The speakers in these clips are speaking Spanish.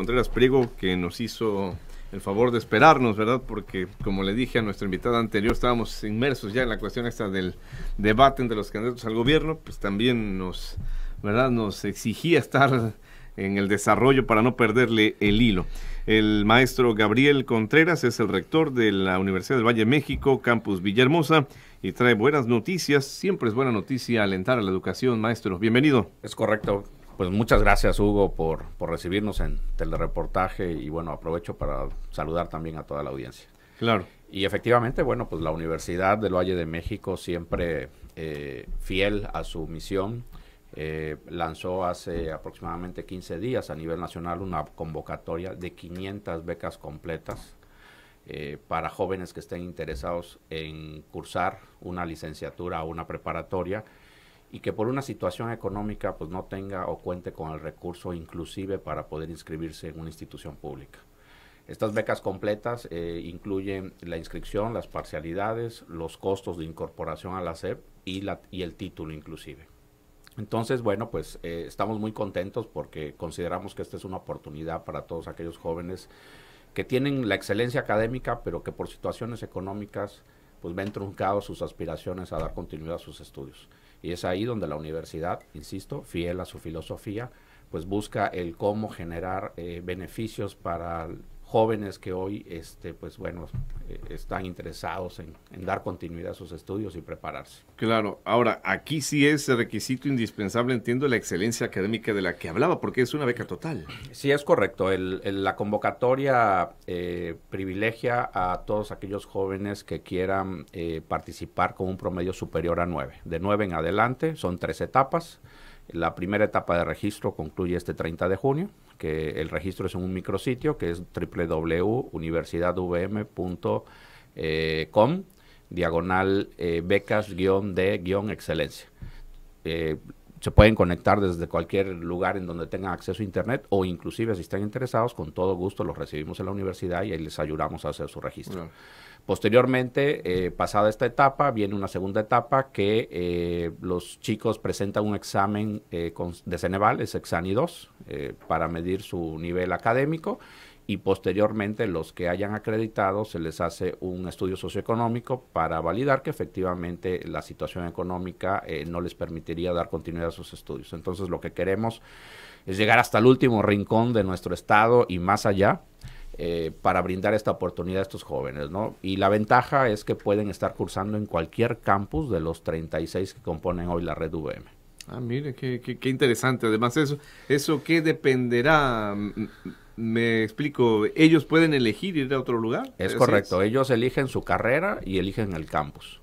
Contreras Priego que nos hizo el favor de esperarnos, ¿verdad? Porque, como le dije a nuestra invitada anterior, estábamos inmersos ya en la cuestión esta del debate entre los candidatos al gobierno, pues también nos, ¿verdad? Nos exigía estar en el desarrollo para no perderle el hilo. El maestro Gabriel Contreras es el rector de la Universidad del Valle México, Campus Villahermosa, y trae buenas noticias. Siempre es buena noticia alentar a la educación, maestro. Bienvenido. Es correcto. Pues muchas gracias, Hugo, por, recibirnos en telereportaje y bueno, aprovecho para saludar también a toda la audiencia. Claro. Y efectivamente, bueno, pues la Universidad del Valle de México siempre eh, fiel a su misión. Eh, lanzó hace aproximadamente 15 días a nivel nacional una convocatoria de 500 becas completas eh, para jóvenes que estén interesados en cursar una licenciatura o una preparatoria y que por una situación económica pues no tenga o cuente con el recurso inclusive para poder inscribirse en una institución pública. Estas becas completas eh, incluyen la inscripción, las parcialidades, los costos de incorporación a la SEP y, la, y el título inclusive. Entonces, bueno, pues eh, estamos muy contentos porque consideramos que esta es una oportunidad para todos aquellos jóvenes que tienen la excelencia académica, pero que por situaciones económicas pues ven truncados sus aspiraciones a dar continuidad a sus estudios. Y es ahí donde la universidad, insisto, fiel a su filosofía, pues busca el cómo generar eh, beneficios para jóvenes que hoy, este, pues bueno, eh, están interesados en, dar continuidad a sus estudios y prepararse. Claro, ahora aquí sí es requisito indispensable, entiendo, la excelencia académica de la que hablaba, porque es una beca total. Sí, es correcto. la convocatoria eh, privilegia a todos aquellos jóvenes que quieran eh, participar con un promedio superior a nueve. De nueve en adelante son tres etapas. La primera etapa de registro concluye este 30 de junio que el registro es en un micrositio que es www.universidadvm.com eh, diagonal eh, becas-de-excelencia. Eh, se pueden conectar desde cualquier lugar en donde tengan acceso a Internet o inclusive si están interesados, con todo gusto los recibimos en la universidad y ahí les ayudamos a hacer su registro. Posteriormente, eh, pasada esta etapa, viene una segunda etapa que eh, los chicos presentan un examen eh, de Ceneval, es Exani 2, para medir su nivel académico y posteriormente los que hayan acreditado se les hace un estudio socioeconómico para validar que efectivamente la situación económica eh, no les permitiría dar continuidad a sus estudios. Entonces lo que queremos es llegar hasta el último rincón de nuestro estado y más allá. Eh, para brindar esta oportunidad a estos jóvenes, ¿no? Y la ventaja es que pueden estar cursando en cualquier campus de los 36 que componen hoy la red VM. Ah, mire, qué, qué, qué interesante. Además, eso, eso que dependerá me explico, ellos pueden elegir ir a otro lugar. Es correcto, ellos eligen su carrera y eligen el campus.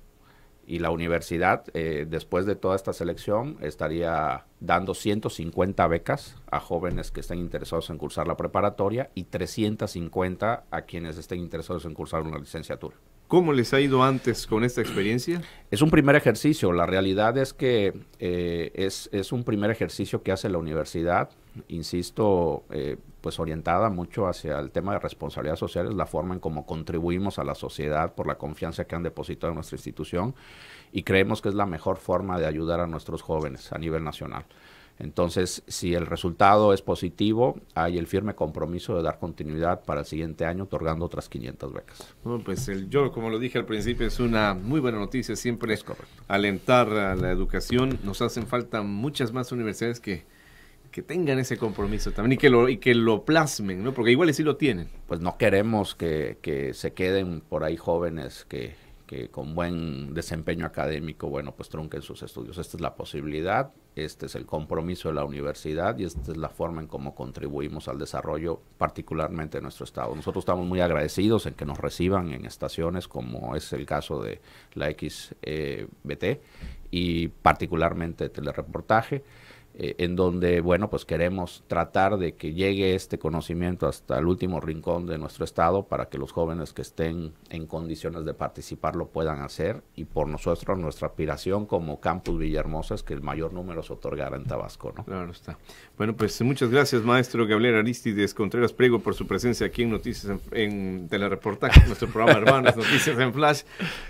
Y la universidad, eh, después de toda esta selección, estaría dando 150 becas a jóvenes que estén interesados en cursar la preparatoria y 350 a quienes estén interesados en cursar una licenciatura. ¿Cómo les ha ido antes con esta experiencia? Es un primer ejercicio. La realidad es que eh, es un primer ejercicio que hace la universidad insisto, eh, pues orientada mucho hacia el tema de responsabilidad social, es la forma en cómo contribuimos a la sociedad por la confianza que han depositado en nuestra institución y creemos que es la mejor forma de ayudar a nuestros jóvenes a nivel nacional. Entonces, si el resultado es positivo, hay el firme compromiso de dar continuidad para el siguiente año otorgando otras 500 becas. Bueno, pues yo, como lo dije al principio, es una muy buena noticia. Siempre es correcto. alentar a la educación. Nos hacen falta muchas más universidades que que tengan ese compromiso también y que lo, y que lo plasmen, ¿no? Porque igual sí lo tienen. Pues no queremos que, se queden por ahí jóvenes que, con buen desempeño académico, bueno, pues trunquen sus estudios. Esta es la posibilidad, este es el compromiso de la universidad y esta es la forma en cómo contribuimos al desarrollo, particularmente de nuestro estado. Nosotros estamos muy agradecidos en que nos reciban en estaciones como es el caso de la XBT e y particularmente Telerreportaje. Eh, en donde, bueno, pues queremos tratar de que llegue este conocimiento hasta el último rincón de nuestro estado para que los jóvenes que estén en condiciones de participar lo puedan hacer y por nosotros nuestra aspiración como Campus Villahermosa es que el mayor número se otorgara en Tabasco, ¿no? Claro está. Bueno, pues muchas gracias, maestro Gabriel Aristides Contreras Prego, por su presencia aquí en Noticias en, en Telereportaje, nuestro programa Hermanas Noticias en Flash,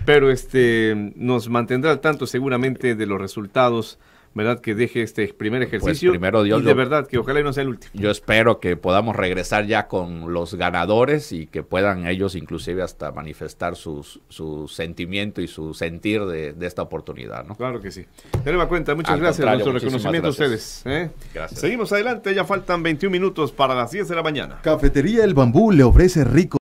pero este nos mantendrá al tanto seguramente de los resultados ¿verdad? Que deje este primer pues, ejercicio. primero y de verdad, que ojalá no sea el último. Yo espero que podamos regresar ya con los ganadores y que puedan ellos inclusive hasta manifestar sus, su sentimiento y su sentir de, esta oportunidad, ¿no? Claro que sí. Tenemos cuenta, muchas gracias gracias. su reconocimiento a ustedes. ¿eh? Gracias. Seguimos adelante, ya faltan 21 minutos para las 10 de la mañana. Cafetería El Bambú le ofrece rico